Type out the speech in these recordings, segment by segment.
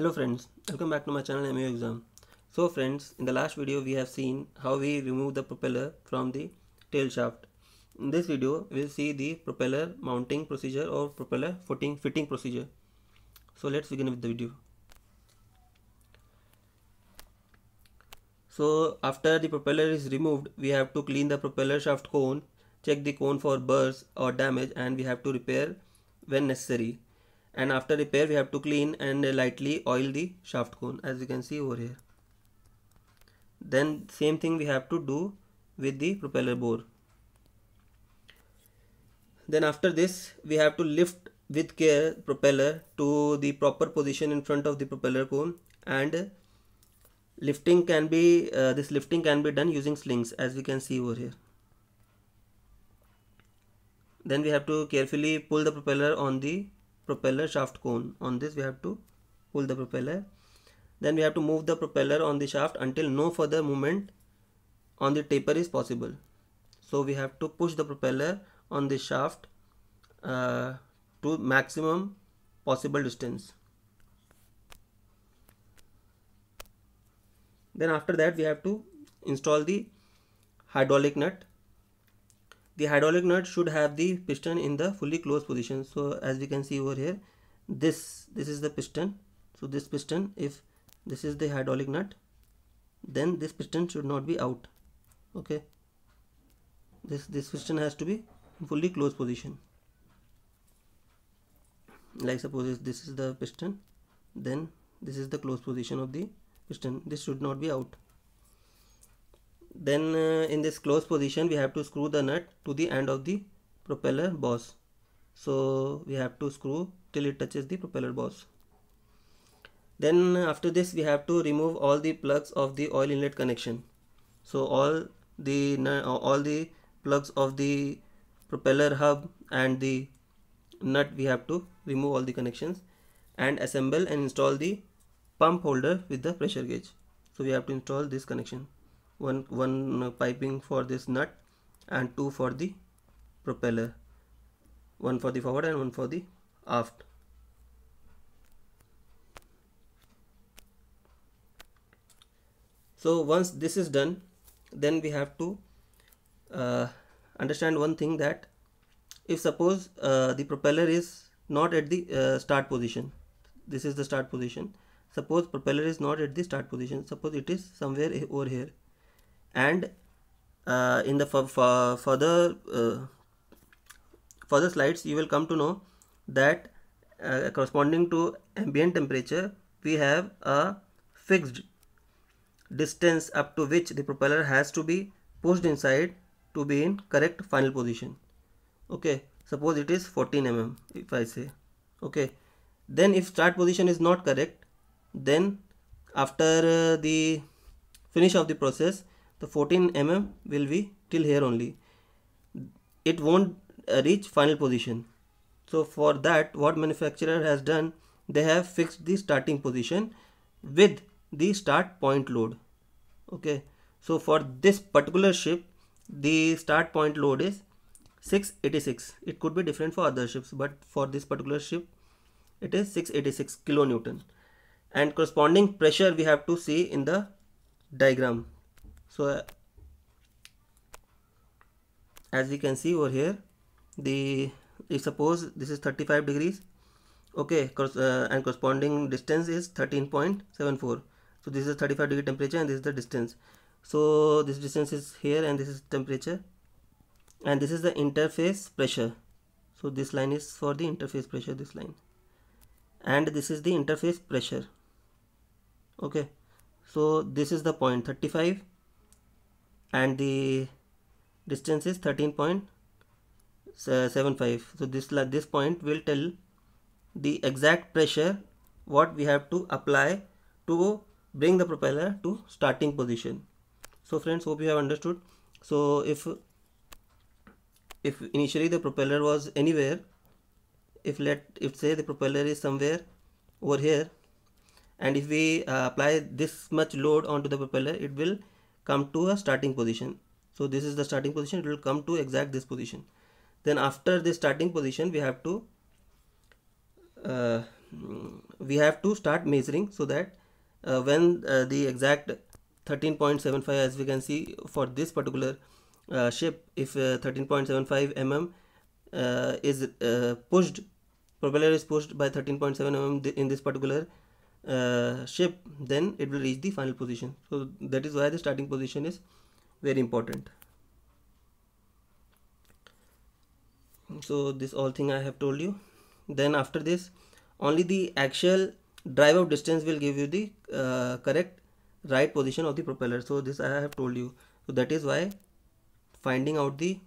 Hello friends, welcome back to my channel MU Exam. So friends, in the last video we have seen how we remove the propeller from the tail shaft. In this video, we will see the propeller mounting procedure or propeller footing fitting procedure. So let's begin with the video. So after the propeller is removed, we have to clean the propeller shaft cone, check the cone for burrs or damage and we have to repair when necessary and after repair we have to clean and lightly oil the shaft cone as you can see over here then same thing we have to do with the propeller bore then after this we have to lift with care propeller to the proper position in front of the propeller cone and lifting can be uh, this lifting can be done using slings as we can see over here then we have to carefully pull the propeller on the propeller shaft cone on this we have to pull the propeller then we have to move the propeller on the shaft until no further movement on the taper is possible so we have to push the propeller on the shaft uh, to maximum possible distance then after that we have to install the hydraulic nut the hydraulic nut should have the piston in the fully closed position so as we can see over here this this is the piston so this piston if this is the hydraulic nut then this piston should not be out okay this this piston has to be fully closed position like suppose this is the piston then this is the closed position of the piston this should not be out then uh, in this closed position we have to screw the nut to the end of the propeller boss so we have to screw till it touches the propeller boss then after this we have to remove all the plugs of the oil inlet connection so all the all the plugs of the propeller hub and the nut we have to remove all the connections and assemble and install the pump holder with the pressure gauge so we have to install this connection one one uh, piping for this nut and two for the propeller one for the forward and one for the aft so once this is done then we have to uh, understand one thing that if suppose uh, the propeller is not at the uh, start position this is the start position suppose propeller is not at the start position suppose it is somewhere over here and uh, in the further uh, further slides you will come to know that uh, corresponding to ambient temperature we have a fixed distance up to which the propeller has to be pushed inside to be in correct final position okay suppose it is 14 mm if I say okay then if start position is not correct then after uh, the finish of the process the 14 mm will be till here only it won't uh, reach final position so for that what manufacturer has done they have fixed the starting position with the start point load okay so for this particular ship the start point load is 686 it could be different for other ships but for this particular ship it is 686 kilonewton and corresponding pressure we have to see in the diagram so uh, as we can see over here the if suppose this is 35 degrees okay uh, and corresponding distance is 13.74 so this is 35 degree temperature and this is the distance so this distance is here and this is temperature and this is the interface pressure so this line is for the interface pressure this line and this is the interface pressure okay so this is the point 35 and the distance is 13.75 so this this point will tell the exact pressure what we have to apply to bring the propeller to starting position so friends hope you have understood so if if initially the propeller was anywhere if let if say the propeller is somewhere over here and if we uh, apply this much load onto the propeller it will come to a starting position so this is the starting position it will come to exact this position then after this starting position we have to uh, we have to start measuring so that uh, when uh, the exact 13.75 as we can see for this particular uh, ship if 13.75 uh, mm uh, is pushed propeller is pushed by 13.7 mm in this particular uh, shape then it will reach the final position so that is why the starting position is very important so this all thing i have told you then after this only the actual drive out distance will give you the uh, correct right position of the propeller so this i have told you so that is why finding out the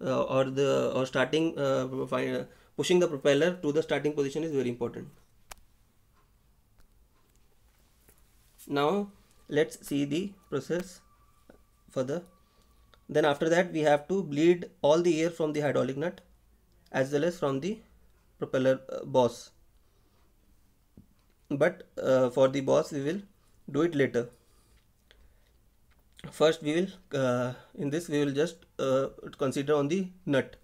uh, or the or starting uh, pushing the propeller to the starting position is very important now let's see the process further then after that we have to bleed all the air from the hydraulic nut as well as from the propeller uh, boss but uh, for the boss we will do it later first we will uh, in this we will just uh, consider on the nut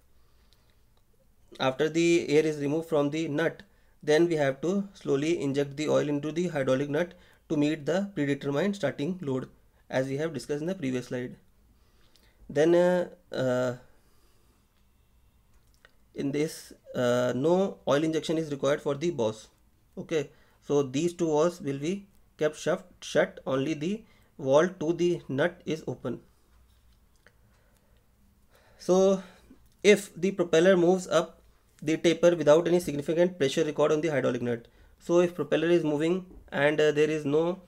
after the air is removed from the nut then we have to slowly inject the oil into the hydraulic nut to meet the predetermined starting load as we have discussed in the previous slide. Then uh, uh, in this uh, no oil injection is required for the boss. Okay, so these two walls will be kept shut, shut only the wall to the nut is open. So if the propeller moves up the taper without any significant pressure record on the hydraulic nut. So if propeller is moving and uh, there is no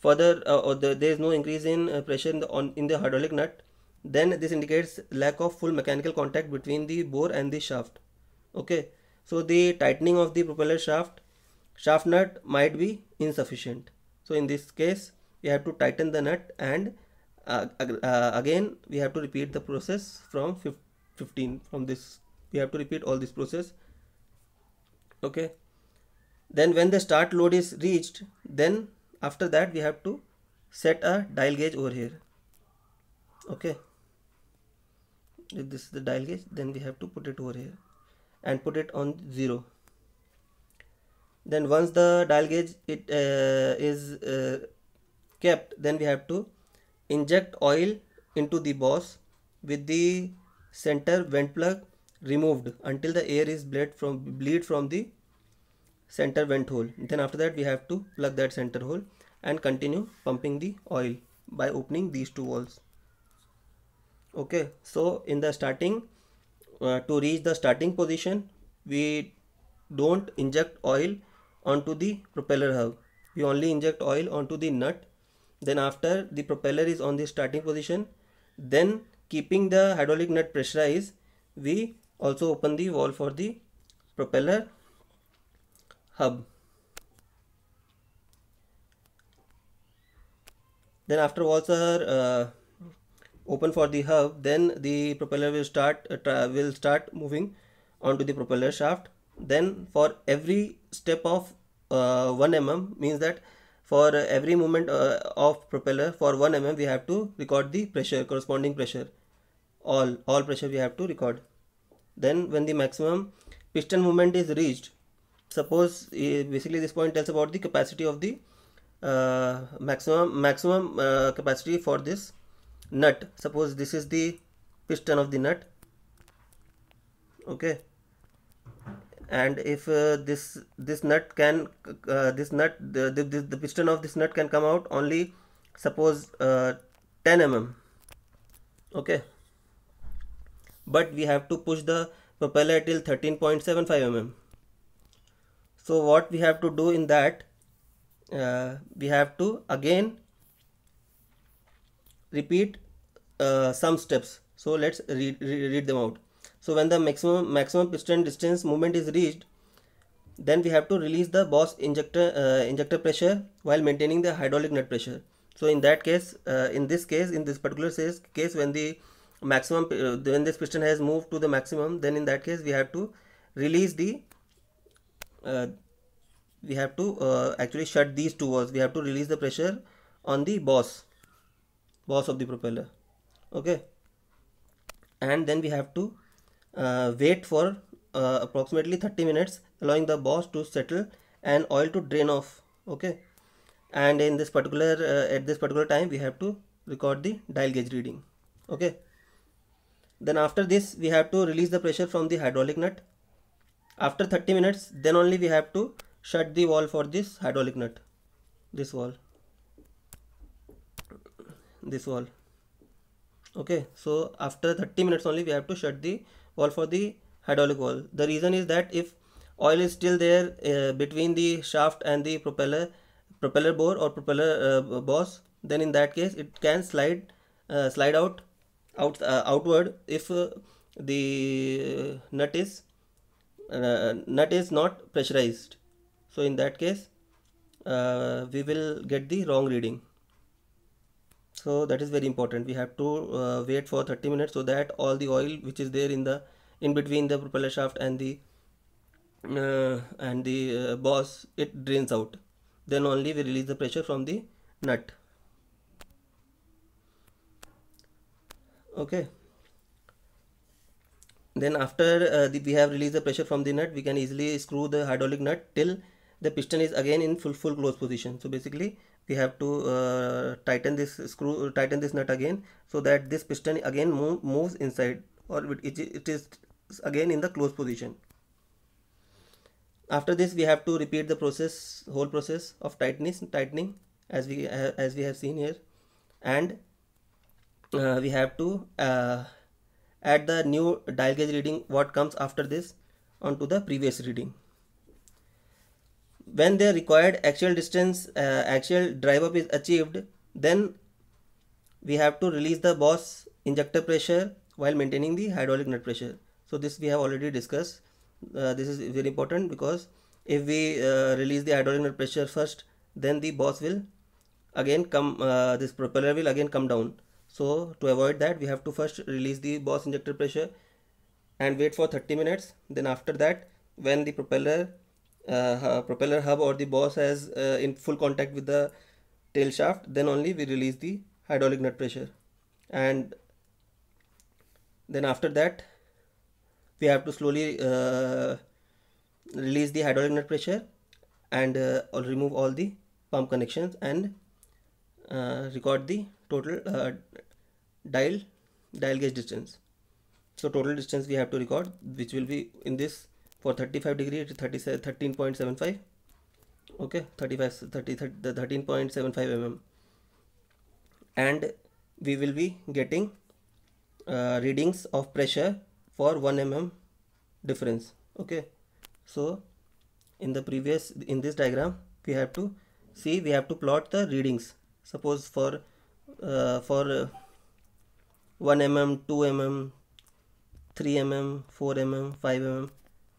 further uh, or the, there is no increase in uh, pressure in the, on, in the hydraulic nut then this indicates lack of full mechanical contact between the bore and the shaft okay so the tightening of the propeller shaft shaft nut might be insufficient so in this case we have to tighten the nut and uh, uh, again we have to repeat the process from 15 from this we have to repeat all this process okay then when the start load is reached then after that we have to set a dial gauge over here okay if this is the dial gauge then we have to put it over here and put it on 0 then once the dial gauge it uh, is uh, kept then we have to inject oil into the boss with the center vent plug removed until the air is bled from bleed from the center vent hole then after that we have to plug that center hole and continue pumping the oil by opening these two walls okay so in the starting uh, to reach the starting position we don't inject oil onto the propeller hub we only inject oil onto the nut then after the propeller is on the starting position then keeping the hydraulic nut pressurized we also open the valve for the propeller hub. Then after walls are uh, open for the hub, then the propeller will start uh, will start moving onto the propeller shaft. Then for every step of uh, 1 mm means that for every movement uh, of propeller for 1 mm we have to record the pressure corresponding pressure all all pressure we have to record then when the maximum piston movement is reached suppose eh, basically this point tells about the capacity of the uh, maximum maximum uh, capacity for this nut suppose this is the piston of the nut okay and if uh, this this nut can uh, this nut the, the, the piston of this nut can come out only suppose uh, 10 mm okay but we have to push the propeller till 13.75 mm so what we have to do in that uh, we have to again repeat uh, some steps so let's read, read them out so when the maximum maximum piston distance movement is reached then we have to release the boss injector uh, injector pressure while maintaining the hydraulic nut pressure so in that case uh, in this case in this particular case when the maximum uh, when this piston has moved to the maximum then in that case we have to release the uh, we have to uh, actually shut these two valves we have to release the pressure on the boss boss of the propeller okay and then we have to uh, wait for uh, approximately 30 minutes allowing the boss to settle and oil to drain off okay and in this particular uh, at this particular time we have to record the dial gauge reading okay then after this we have to release the pressure from the hydraulic nut after 30 minutes then only we have to shut the wall for this hydraulic nut this wall this wall okay so after 30 minutes only we have to shut the wall for the hydraulic wall the reason is that if oil is still there uh, between the shaft and the propeller propeller bore or propeller uh, boss then in that case it can slide uh, slide out out uh, outward if uh, the nut is uh, nut is not pressurized so in that case uh, we will get the wrong reading so that is very important we have to uh, wait for 30 minutes so that all the oil which is there in the in between the propeller shaft and the uh, and the uh, boss it drains out then only we release the pressure from the nut okay then after uh, the, we have released the pressure from the nut we can easily screw the hydraulic nut till the piston is again in full full close position so basically we have to uh, tighten this screw tighten this nut again so that this piston again move, moves inside or it, it is again in the close position after this we have to repeat the process whole process of tightening tightening as we as we have seen here and uh, we have to uh, add the new dial gauge reading what comes after this onto the previous reading. When the required actual distance uh, actual drive up is achieved then we have to release the boss injector pressure while maintaining the hydraulic nut pressure. So this we have already discussed. Uh, this is very important because if we uh, release the hydraulic nut pressure first then the boss will again come uh, this propeller will again come down so to avoid that we have to first release the boss injector pressure and wait for 30 minutes then after that when the propeller uh, propeller hub or the boss has uh, in full contact with the tail shaft then only we release the hydraulic nut pressure and then after that we have to slowly uh, release the hydraulic nut pressure and uh, remove all the pump connections and uh, record the total uh, dial dial gauge distance so total distance we have to record which will be in this for 35 degree it is 13.75 okay 35 30, 13.75 mm and we will be getting uh, readings of pressure for 1 mm difference okay so in the previous in this diagram we have to see we have to plot the readings suppose for uh, for uh, 1 mm 2 mm 3 mm 4 mm 5 mm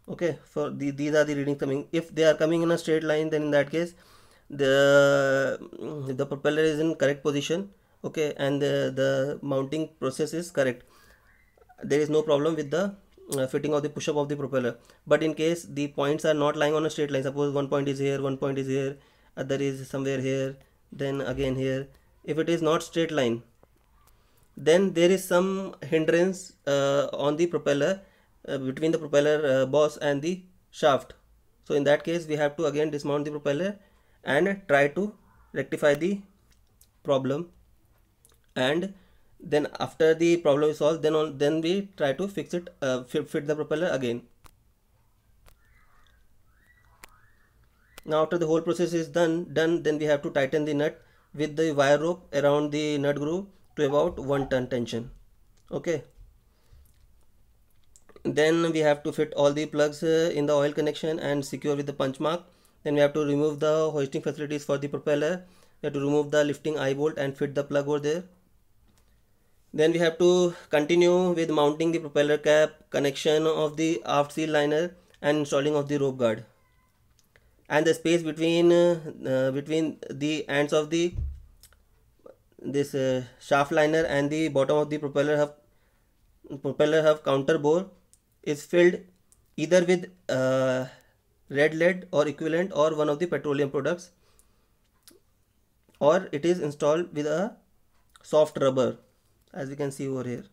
okay for the, these are the readings coming if they are coming in a straight line then in that case the mm, the propeller is in correct position okay and the, the mounting process is correct there is no problem with the uh, fitting of the push up of the propeller but in case the points are not lying on a straight line suppose one point is here one point is here other is somewhere here then again here if it is not straight line then there is some hindrance uh, on the propeller uh, between the propeller uh, boss and the shaft so in that case we have to again dismount the propeller and try to rectify the problem and then after the problem is solved then on, then we try to fix it uh, fit the propeller again now after the whole process is done done then we have to tighten the nut with the wire rope around the nut groove to about 1 ton tension okay then we have to fit all the plugs uh, in the oil connection and secure with the punch mark then we have to remove the hoisting facilities for the propeller we have to remove the lifting eye bolt and fit the plug over there then we have to continue with mounting the propeller cap connection of the aft seal liner and installing of the rope guard and the space between uh, uh, between the ends of the this uh, shaft liner and the bottom of the propeller hub propeller hub counter bore is filled either with uh, red lead or equivalent or one of the petroleum products or it is installed with a soft rubber as we can see over here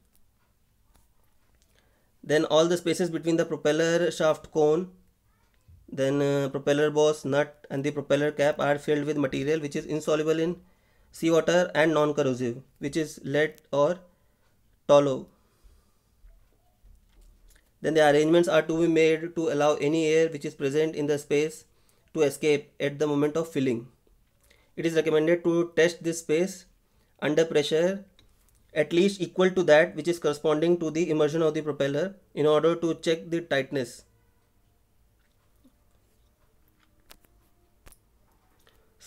then all the spaces between the propeller shaft cone then uh, propeller boss, nut and the propeller cap are filled with material which is insoluble in seawater and non-corrosive which is lead or tallow. Then the arrangements are to be made to allow any air which is present in the space to escape at the moment of filling. It is recommended to test this space under pressure at least equal to that which is corresponding to the immersion of the propeller in order to check the tightness.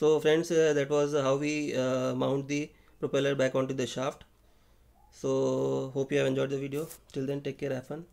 so friends uh, that was how we uh, mount the propeller back onto the shaft so hope you have enjoyed the video till then take care have fun